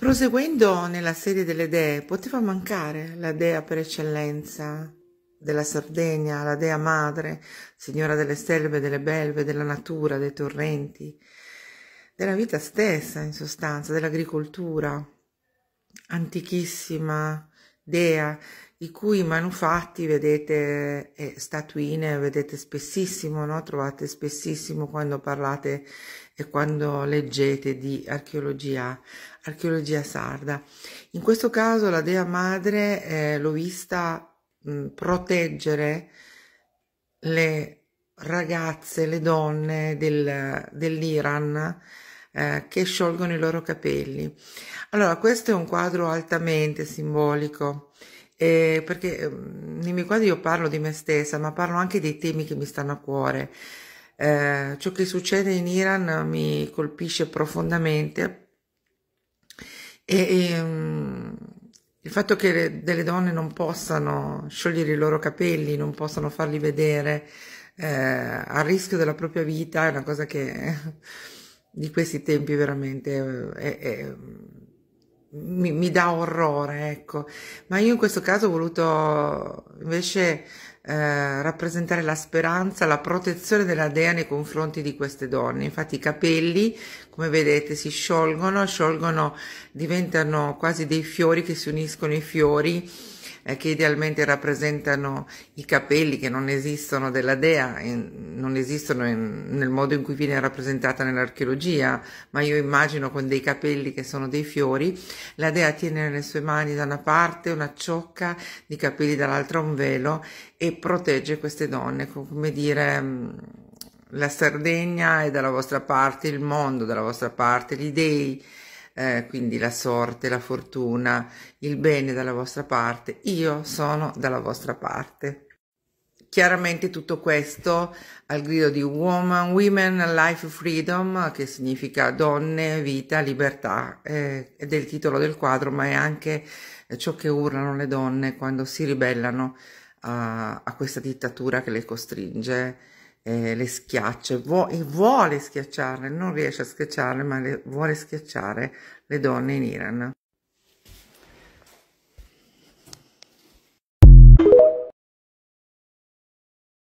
Proseguendo nella serie delle dee, poteva mancare la dea per eccellenza della Sardegna, la dea madre, signora delle selve, delle belve, della natura, dei torrenti, della vita stessa in sostanza, dell'agricoltura, antichissima dea i cui manufatti vedete e statuine vedete spessissimo no? trovate spessissimo quando parlate e quando leggete di archeologia archeologia sarda in questo caso la dea madre eh, l'ho vista mh, proteggere le ragazze le donne del, dell'Iran eh, che sciolgono i loro capelli allora questo è un quadro altamente simbolico eh, perché nei ehm, miei quadri io parlo di me stessa, ma parlo anche dei temi che mi stanno a cuore. Eh, ciò che succede in Iran mi colpisce profondamente e, e um, il fatto che le, delle donne non possano sciogliere i loro capelli, non possano farli vedere eh, a rischio della propria vita è una cosa che di questi tempi veramente eh, è, è, mi, mi dà orrore, ecco. Ma io in questo caso ho voluto invece eh, rappresentare la speranza, la protezione della dea nei confronti di queste donne. Infatti i capelli, come vedete, si sciolgono, sciolgono, diventano quasi dei fiori che si uniscono ai fiori eh, che idealmente rappresentano i capelli che non esistono della dea, in, non esistono in, nel modo in cui viene rappresentata nell'archeologia, ma io immagino con dei capelli che sono dei fiori, la dea tiene nelle sue mani da una parte una ciocca di capelli dall'altra un velo e protegge queste donne, come dire la Sardegna è dalla vostra parte, il mondo dalla vostra parte, gli dei, eh, quindi la sorte, la fortuna, il bene dalla vostra parte, io sono dalla vostra parte. Chiaramente tutto questo al grido di Woman, Women, Life, Freedom, che significa donne, vita, libertà, eh, è del titolo del quadro, ma è anche ciò che urlano le donne quando si ribellano a, a questa dittatura che le costringe, eh, le schiaccia vu e vuole schiacciarle, non riesce a schiacciarle, ma le, vuole schiacciare le donne in Iran.